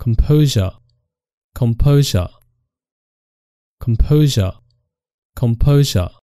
composure, composure, composure, composure.